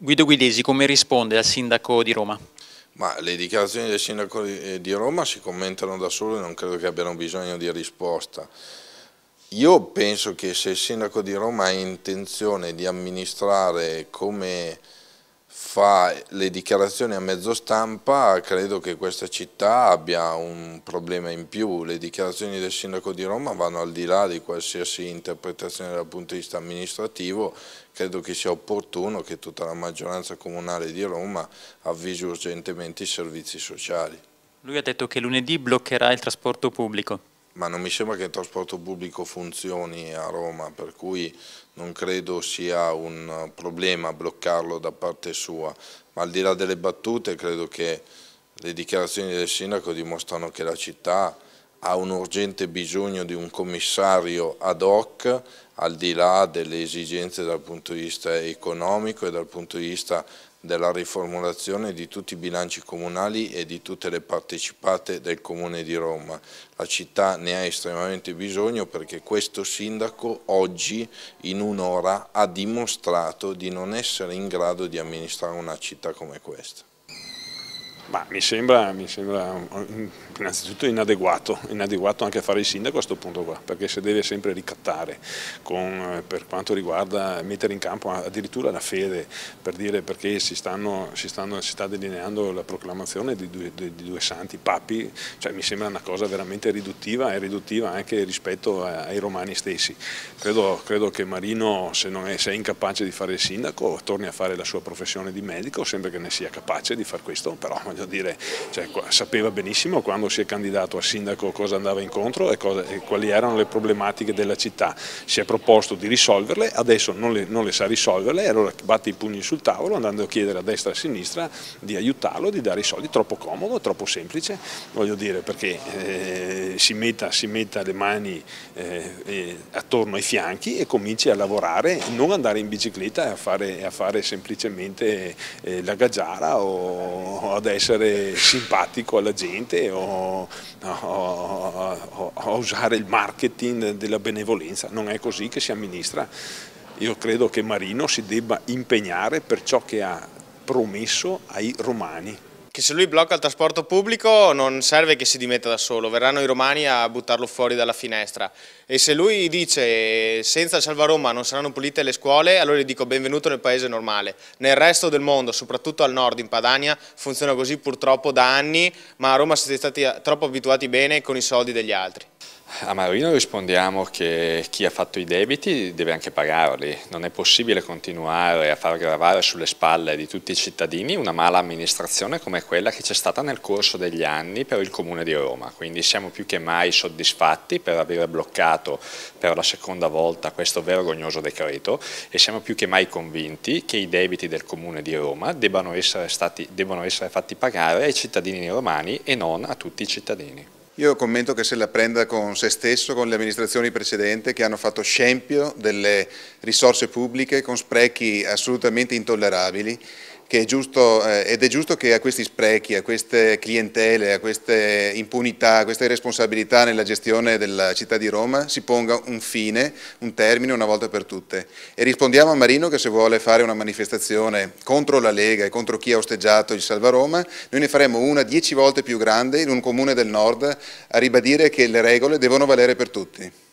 Guido Guidesi, come risponde al sindaco di Roma? Ma le dichiarazioni del sindaco di eh, Roma si commentano da sole, non credo che abbiano bisogno di risposta. Io penso che se il sindaco di Roma ha intenzione di amministrare come fa le dichiarazioni a mezzo stampa, credo che questa città abbia un problema in più. Le dichiarazioni del sindaco di Roma vanno al di là di qualsiasi interpretazione dal punto di vista amministrativo. Credo che sia opportuno che tutta la maggioranza comunale di Roma avvisi urgentemente i servizi sociali. Lui ha detto che lunedì bloccherà il trasporto pubblico ma non mi sembra che il trasporto pubblico funzioni a Roma, per cui non credo sia un problema bloccarlo da parte sua, ma al di là delle battute credo che le dichiarazioni del sindaco dimostrano che la città ha un urgente bisogno di un commissario ad hoc al di là delle esigenze dal punto di vista economico e dal punto di vista della riformulazione di tutti i bilanci comunali e di tutte le partecipate del Comune di Roma. La città ne ha estremamente bisogno perché questo sindaco oggi in un'ora ha dimostrato di non essere in grado di amministrare una città come questa. Bah, mi sembra, mi sembra innanzitutto inadeguato, inadeguato anche a fare il sindaco a questo punto qua, perché si deve sempre ricattare con, eh, per quanto riguarda mettere in campo addirittura la fede, per dire perché si, stanno, si, stanno, si sta delineando la proclamazione di due, di, di due, santi, papi, cioè mi sembra una cosa veramente riduttiva e riduttiva anche rispetto ai romani stessi. Credo, credo che Marino, se, è, se è incapace di fare il sindaco, torni a fare la sua professione di medico, sembra che ne sia capace di fare questo, però voglio dire, cioè, sapeva benissimo quando si è candidato a sindaco cosa andava incontro e, cosa, e, quali erano le problematiche della città, si è proposto di risolverle, adesso non le, non le sa risolverle e allora batte i pugni sul tavolo andando a chiedere a destra e a sinistra di aiutarlo, di dare i soldi, troppo comodo, troppo semplice, voglio dire perché eh, si, metta, si, metta, le mani eh, attorno ai fianchi e cominci a lavorare, non andare in bicicletta e a fare, a fare semplicemente eh, la gaggiara o, o ad essere simpatico alla gente o, o, o usare il marketing della benevolenza, non è così che si amministra. Io credo che Marino si debba impegnare per ciò che ha promesso ai romani che se lui blocca il trasporto pubblico non serve che si dimetta da solo, verranno i romani a buttarlo fuori dalla finestra e se lui dice senza Salva Roma non saranno pulite le scuole, allora gli dico benvenuto nel paese normale. Nel resto del mondo, soprattutto al nord, in Padania, funziona così purtroppo da anni, ma a Roma siete stati troppo abituati bene con i soldi degli altri. A ah, Marino rispondiamo che chi ha fatto i debiti deve anche pagarli, non è possibile continuare a far gravare sulle spalle di tutti i cittadini una mala amministrazione come quella che c'è stata nel corso degli anni per il Comune di Roma, quindi siamo più che mai soddisfatti per aver bloccato per la seconda volta questo vergognoso decreto e siamo più che mai convinti che i debiti del Comune di Roma debbano essere, stati, debbano essere fatti pagare ai cittadini romani e non a tutti i cittadini. Io commento che se la prenda con se stesso, con le amministrazioni precedenti che hanno fatto scempio delle risorse pubbliche con sprechi assolutamente intollerabili è giusto, eh, ed è giusto che a questi sprechi, a queste clientele, a queste impunità, a queste responsabilità nella gestione della città di Roma si ponga un fine, un termine una volta per tutte. E rispondiamo a Marino che se vuole fare una manifestazione contro la Lega e contro chi ha osteggiato il Salva Roma, noi ne faremo una dieci volte più grande in un comune del nord a ribadire che le regole devono valere per tutti.